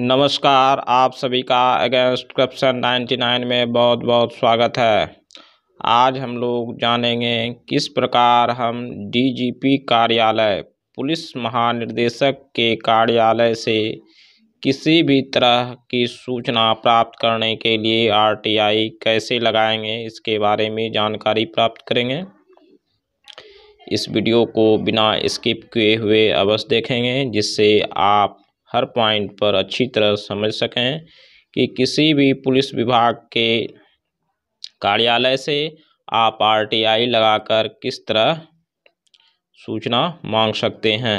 नमस्कार आप सभी का अगेंस्ट करप्शन 99 में बहुत बहुत स्वागत है आज हम लोग जानेंगे किस प्रकार हम डीजीपी कार्यालय पुलिस महानिदेशक के कार्यालय से किसी भी तरह की सूचना प्राप्त करने के लिए आरटीआई कैसे लगाएंगे इसके बारे में जानकारी प्राप्त करेंगे इस वीडियो को बिना स्किप किए हुए अवश्य देखेंगे जिससे आप हर पॉइंट पर अच्छी तरह समझ सकें कि किसी भी पुलिस विभाग के कार्यालय से आप आरटीआई लगाकर किस तरह सूचना मांग सकते हैं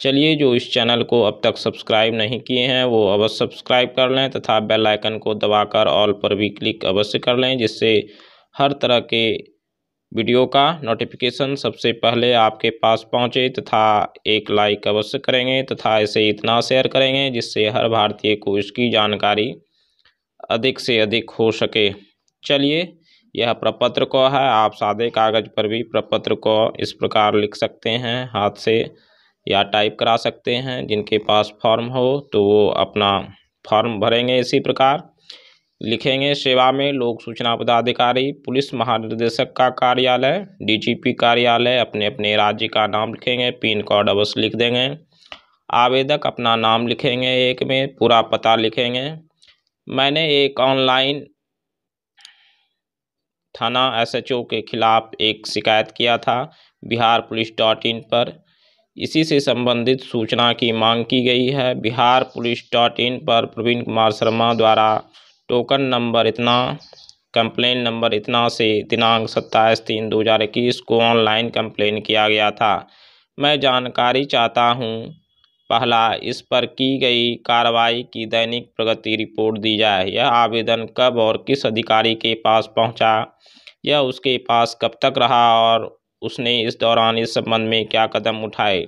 चलिए जो इस चैनल को अब तक सब्सक्राइब नहीं किए हैं वो अवश्य सब्सक्राइब कर लें तथा बेल आइकन को दबाकर ऑल पर भी क्लिक अवश्य कर लें जिससे हर तरह के वीडियो का नोटिफिकेशन सबसे पहले आपके पास पहुंचे तथा एक लाइक अवश्य करेंगे तथा इसे इतना शेयर करेंगे जिससे हर भारतीय को इसकी जानकारी अधिक से अधिक हो सके चलिए यह प्रपत्र को है आप सादे कागज़ पर भी प्रपत्र को इस प्रकार लिख सकते हैं हाथ से या टाइप करा सकते हैं जिनके पास फॉर्म हो तो वो अपना फॉर्म भरेंगे इसी प्रकार लिखेंगे सेवा में लोक सूचना पदाधिकारी पुलिस महानिदेशक का कार्यालय डीजीपी कार्यालय अपने अपने राज्य का नाम लिखेंगे पिन कोड अवश्य लिख देंगे आवेदक अपना नाम लिखेंगे एक में पूरा पता लिखेंगे मैंने एक ऑनलाइन थाना एसएचओ के खिलाफ एक शिकायत किया था बिहार पुलिस डॉट इन पर इसी से संबंधित सूचना की मांग की गई है बिहार पुलिस डॉट इन पर प्रवीण कुमार शर्मा द्वारा टोकन नंबर इतना कंप्लेन नंबर इतना से दिनांक सत्ताईस तीन दो हज़ार इक्कीस को ऑनलाइन कंप्लेन किया गया था मैं जानकारी चाहता हूँ पहला इस पर की गई कार्रवाई की दैनिक प्रगति रिपोर्ट दी जाए यह आवेदन कब और किस अधिकारी के पास पहुँचा यह उसके पास कब तक रहा और उसने इस दौरान इस संबंध में क्या कदम उठाए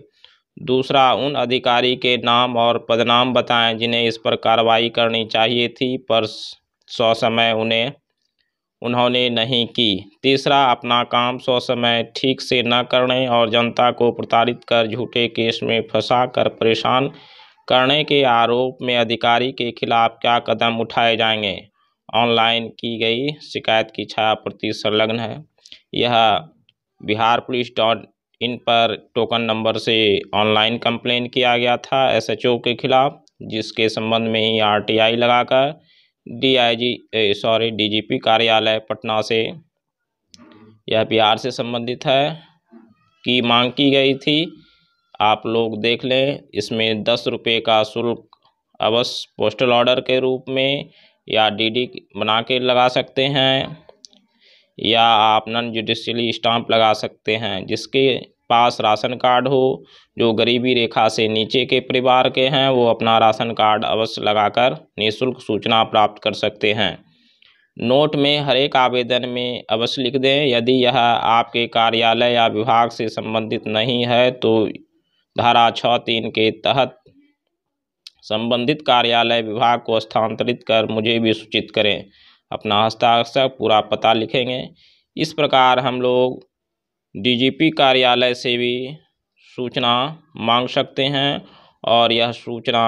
दूसरा उन अधिकारी के नाम और पदनाम बताएं जिन्हें इस पर कार्रवाई करनी चाहिए थी पर सौसमय उन्हें उन्होंने नहीं की तीसरा अपना काम समय ठीक से न करने और जनता को प्रताड़ित कर झूठे केस में फंसा कर परेशान करने के आरोप में अधिकारी के खिलाफ क्या कदम उठाए जाएंगे ऑनलाइन की गई शिकायत की छाया प्रति संलग्न है यह बिहार पुलिस डॉट इन पर टोकन नंबर से ऑनलाइन कंप्लेन किया गया था एसएचओ के खिलाफ जिसके संबंध में ही आरटीआई लगाकर डीआईजी सॉरी डीजीपी कार्यालय पटना से यह बिहार से संबंधित है की मांग की गई थी आप लोग देख लें इसमें दस रुपये का शुल्क अवश्य पोस्टल ऑर्डर के रूप में या डीडी बना के लगा सकते हैं या आप नॉन जुडिशली स्टाम्प लगा सकते हैं जिसके पास राशन कार्ड हो जो गरीबी रेखा से नीचे के परिवार के हैं वो अपना राशन कार्ड अवश्य लगाकर निःशुल्क सूचना प्राप्त कर सकते हैं नोट में हर एक आवेदन में अवश्य लिख दें यदि यह आपके कार्यालय या विभाग से संबंधित नहीं है तो धारा छः तीन के तहत संबंधित कार्यालय विभाग को स्थानांतरित कर मुझे भी सूचित करें अपना हस्ताक्षर पूरा पता लिखेंगे इस प्रकार हम लोग डीजीपी कार्यालय से भी सूचना मांग सकते हैं और यह सूचना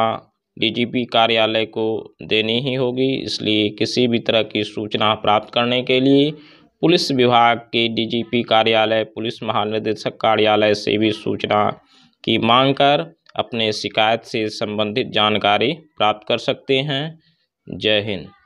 डीजीपी कार्यालय को देनी ही होगी इसलिए किसी भी तरह की सूचना प्राप्त करने के लिए पुलिस विभाग के डीजीपी कार्यालय पुलिस महानिदेशक कार्यालय से भी सूचना की मांग कर अपने शिकायत से संबंधित जानकारी प्राप्त कर सकते हैं जय हिंद